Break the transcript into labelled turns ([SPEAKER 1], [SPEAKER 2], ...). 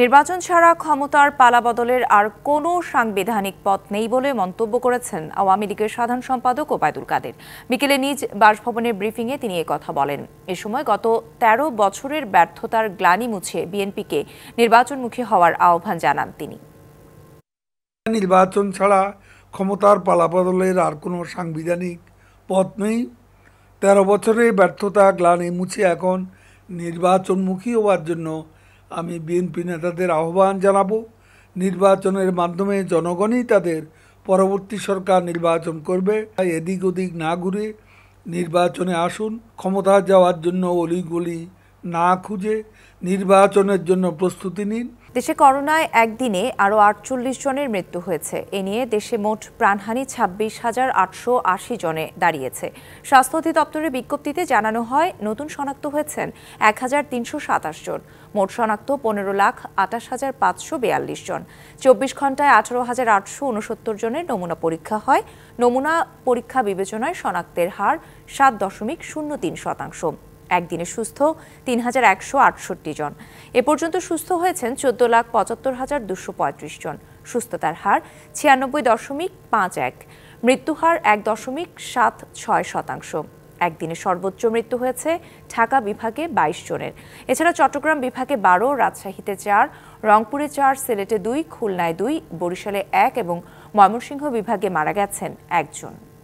[SPEAKER 1] নির্বাচন ছাড়া ক্ষমতার পালাবদলের আর কোনো সাংবিধানিক পথ নেই বলে মন্তব্য করেছেন আওয়ামী লীগের সাধারণ সম্পাদক ওবায়দুল কাদের বিকেলে নিজ বাসভবনের ব্রিফিংয়ে তিনি কথা বলেন এ সময় গত ১৩ বছরের ব্যর্থতার গ্লানি মুছে বিএনপিকে নির্বাচনমুখী হওয়ার আহ্বান জানান তিনি
[SPEAKER 2] নির্বাচন ছাড়া ক্ষমতার পালাবদলের আর কোনো সাংবিধানিক পথ নেই তেরো বছরের ব্যর্থতা গ্লানি মুছে এখন নির্বাচনমুখী হওয়ার জন্য আমি বিএনপি নেতাদের আহ্বান জানাব নির্বাচনের মাধ্যমে জনগণই তাদের পরবর্তী সরকার নির্বাচন করবে এদিক ওদিক না ঘুরে নির্বাচনে আসুন ক্ষমতা যাওয়ার জন্য অলিগলি না খুঁজে নির্বাচনের জন্য প্রস্তুতি নিন
[SPEAKER 1] দেশে করোনায় একদিনে আরও আটচল্লিশ জনের মৃত্যু হয়েছে এ নিয়ে দেশে মোট প্রাণহানি ছাব্বিশ হাজার আটশো আশি জনে দাঁড়িয়েছে স্বাস্থ্য অধিদপ্তরের বিজ্ঞপ্তিতে জানানো হয় নতুন শনাক্ত হয়েছেন এক হাজার তিনশো সাতাশ জন মোট শনাক্ত পনেরো লাখ আঠাশ হাজার পাঁচশো বেয়াল্লিশ জন চব্বিশ ঘন্টায় আঠারো হাজার আটশো উনসত্তর জনের নমুনা পরীক্ষা হয় নমুনা পরীক্ষা বিবেচনায় শনাক্তের হার সাত দশমিক শূন্য তিন শতাংশ একদিনে সুস্থ তিন হাজার একশো আটষট্টি জন এ পর্যন্ত সুস্থ হয়েছেন চোদ্দ লাখ পঁচাত্তর হাজার দুশো পঁয়ত্রিশ জন সুস্থতার হার ছিয়ানব্বই দশমিক পাঁচ এক মৃত্যুহার এক দশমিক সাত ছয় শতাংশ একদিনে সর্বোচ্চ মৃত্যু হয়েছে ঢাকা বিভাগে ২২ জনের এছাড়া চট্টগ্রাম বিভাগে বারো রাজশাহীতে চার রংপুরে চার সিলেটে দুই খুলনায় দুই বরিশালে এক এবং ময়মনসিংহ বিভাগে মারা গেছেন একজন